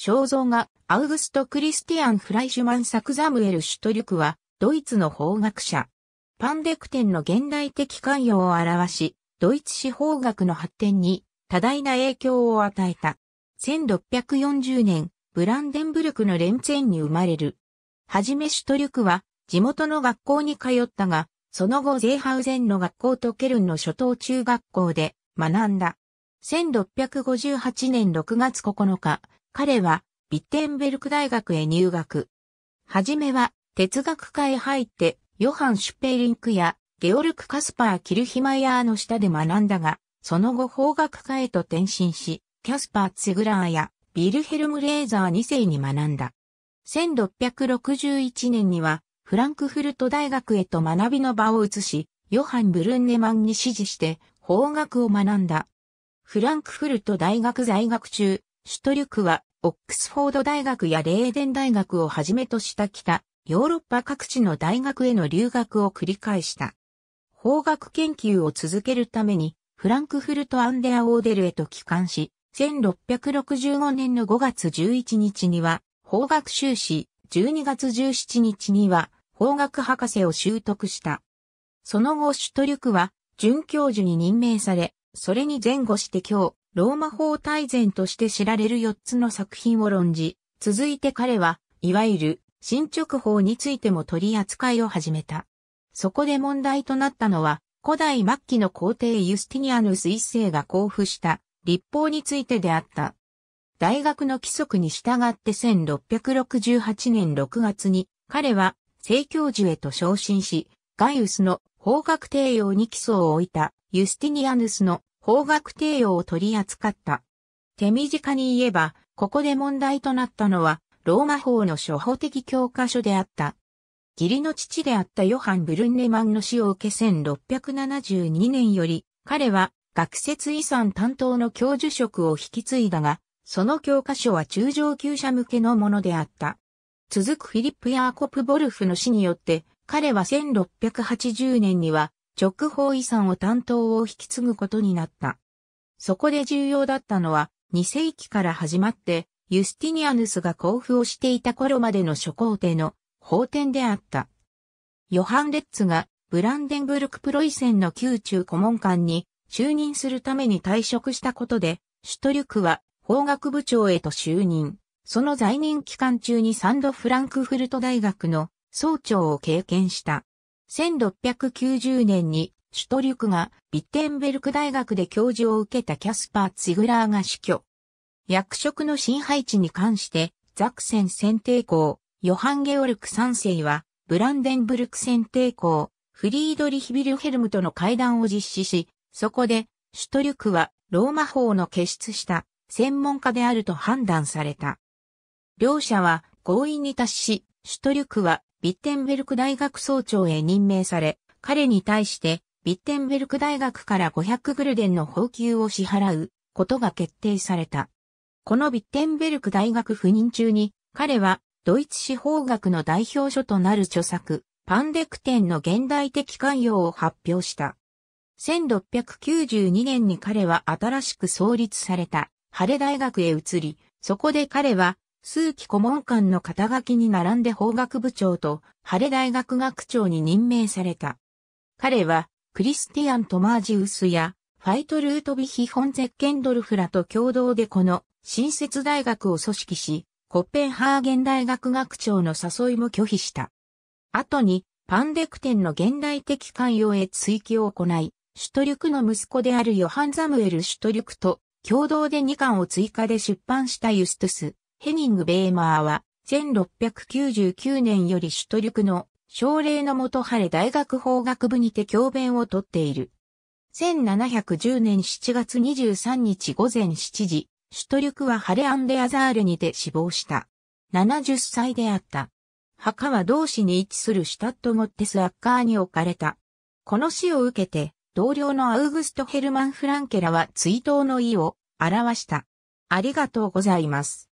肖像画、アウグスト・クリスティアン・フライシュマン作ザムエル・シュトリュクは、ドイツの法学者。パンデクテンの現代的関与を表し、ドイツ史法学の発展に多大な影響を与えた。1640年、ブランデンブルクのレンツェンに生まれる。はじめシュトリュクは地元の学校に通ったが、その後ゼーハウゼンの学校とケルンの初等中学校で学んだ。1658年6月9日、彼はビッテンベルク大学へ入学。はじめは哲学科へ入って、ヨハン・シュペーリンクやゲオルク・カスパー・キルヒマヤーの下で学んだが、その後法学科へと転身し、キャスパー・ツェグラーやビルヘルム・レーザー2世に学んだ。1661年にはフランクフルト大学へと学びの場を移し、ヨハン・ブルンネマンに指示して法学を学んだ。フランクフルト大学在学中、シュトリュクは、オックスフォード大学やレーデン大学をはじめとした北、ヨーロッパ各地の大学への留学を繰り返した。法学研究を続けるために、フランクフルト・アンデア・オーデルへと帰還し、1665年の5月11日には、法学修士、12月17日には、法学博士を習得した。その後、シュトリュクは、准教授に任命され、それに前後して今日、ローマ法大全として知られる4つの作品を論じ、続いて彼は、いわゆる、進捗法についても取り扱いを始めた。そこで問題となったのは、古代末期の皇帝ユスティニアヌス一世が交付した立法についてであった。大学の規則に従って1668年6月に彼は正教授へと昇進し、ガイウスの法学帝王に基礎を置いたユスティニアヌスの方角帝王を取り扱った。手短に言えば、ここで問題となったのは、ローマ法の初歩的教科書であった。義理の父であったヨハン・ブルンネマンの死を受け1672年より、彼は学説遺産担当の教授職を引き継いだが、その教科書は中上級者向けのものであった。続くフィリップ・ヤーコプ・ボルフの死によって、彼は1680年には直方遺産を担当を引き継ぐことになった。そこで重要だったのは、2世紀から始まって、ユスティニアヌスが交付をしていた頃までの諸皇帝の法典であった。ヨハン・レッツがブランデンブルク・プロイセンの宮中顧問官に就任するために退職したことで、シュトリュクは法学部長へと就任。その在任期間中にサンド・フランクフルト大学の総長を経験した。1690年にシュトリュクがビッテンベルク大学で教授を受けたキャスパー・ツィグラーが死去。役職の新配置に関してザクセン選定校、ヨハン・ゲオルク3世はブランデンブルク選定校、フリードリヒ・ビルヘルムとの会談を実施し、そこでシュトリュクはローマ法の傑出した専門家であると判断された。両者は合意に達し、シュトリュクはビッテンベルク大学総長へ任命され、彼に対してビッテンベルク大学から500グルデンの報給を支払うことが決定された。このビッテンベルク大学赴任中に、彼はドイツ司法学の代表書となる著作、パンデクテンの現代的関与を発表した。1692年に彼は新しく創立された、ハレ大学へ移り、そこで彼は数期顧問官の肩書きに並んで法学部長と、晴れ大学学長に任命された。彼は、クリスティアン・トマージウスや、ファイト・ルートビヒ・ホンゼッケンドルフらと共同でこの、新設大学を組織し、コッペンハーゲン大学学長の誘いも拒否した。後に、パンデクテンの現代的寛容へ追記を行い、シュトリュクの息子であるヨハン・ザムエル・シュトリュクと共同で2巻を追加で出版したユストゥス、ヘニング・ベーマーは、1699年より主クの奨励のもと晴れ大学法学部にて教鞭をとっている。1710年7月23日午前7時、シュトリュクはハレ・アンデ・アザールにて死亡した。70歳であった。墓は同市に位置するシュタット・モッテス・アッカーに置かれた。この死を受けて、同僚のアウグスト・ヘルマン・フランケラは追悼の意を表した。ありがとうございます。